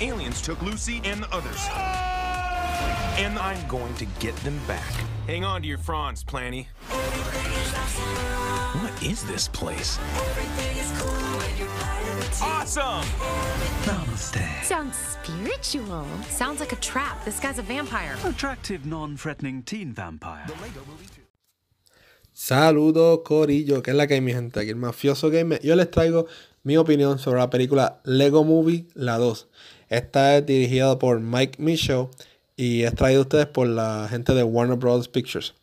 Aliens took Lucy and the others. And I'm going to get them back. Hang on to your fronds, Planny. What is this place? Is cool awesome! Namaste. Sounds spiritual. Sounds like a trap. This guy's a vampire. Attractive, non-threatening teen vampire. Saludos, Corillo, que es la que hay, mi gente. Aquí el mafioso gamer. Yo les traigo mi opinión sobre la película Lego Movie La 2. Esta es dirigida por Mike Michaud y es traída a ustedes por la gente de Warner Bros. Pictures.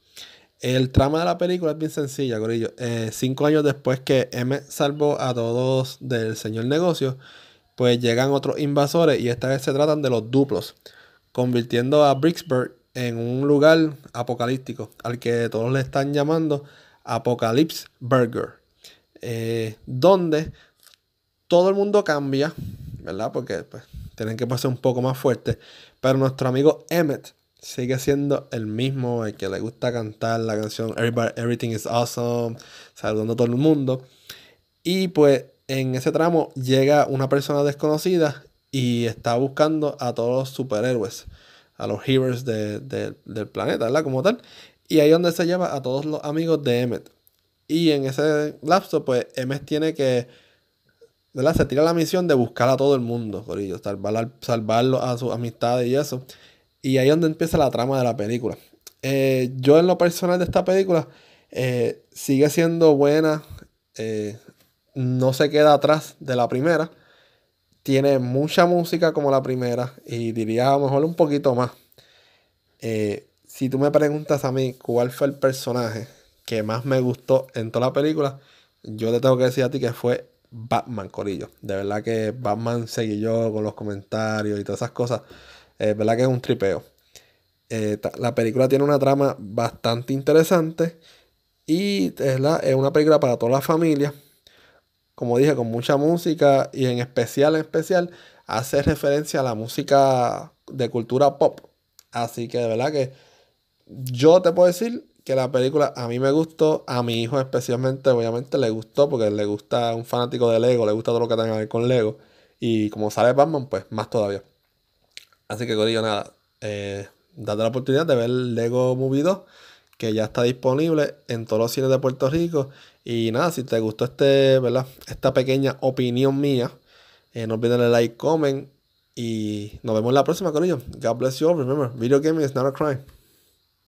El trama de la película es bien sencilla, Corillo. Eh, cinco años después que M salvó a todos del señor negocio, pues llegan otros invasores y esta vez se tratan de los duplos, convirtiendo a Bricksburg en un lugar apocalíptico, al que todos le están llamando Apocalypse Burger, eh, donde todo el mundo cambia, ¿verdad? Porque pues, tienen que pasar un poco más fuerte, pero nuestro amigo Emmett sigue siendo el mismo, el que le gusta cantar la canción Everything is Awesome, saludando a todo el mundo. Y pues en ese tramo llega una persona desconocida y está buscando a todos los superhéroes a los heroes del planeta, ¿verdad? Como tal. Y ahí es donde se lleva a todos los amigos de Emmet. Y en ese lapso, pues Emmet tiene que, ¿verdad? Se tira la misión de buscar a todo el mundo, Corillo, salvar, salvarlo a sus amistades y eso. Y ahí es donde empieza la trama de la película. Eh, yo en lo personal de esta película, eh, sigue siendo buena, eh, no se queda atrás de la primera tiene mucha música como la primera y diría a lo mejor un poquito más. Eh, si tú me preguntas a mí cuál fue el personaje que más me gustó en toda la película, yo te tengo que decir a ti que fue Batman, Corillo. De verdad que Batman seguí yo con los comentarios y todas esas cosas. Eh, es verdad que es un tripeo. Eh, la película tiene una trama bastante interesante y es una película para toda la familia como dije, con mucha música y en especial, en especial, hace referencia a la música de cultura pop. Así que de verdad que yo te puedo decir que la película a mí me gustó, a mi hijo especialmente, obviamente le gustó porque le gusta un fanático de Lego, le gusta todo lo que tenga que ver con Lego. Y como sale Batman, pues más todavía. Así que, digo nada, eh, date la oportunidad de ver Lego movido 2 que ya está disponible en todos los cines de Puerto Rico. Y nada, si te gustó este, ¿verdad? esta pequeña opinión mía, eh, no olviden el like, comment. Y nos vemos la próxima con ellos. God bless you all. Remember, video gaming is not a crime.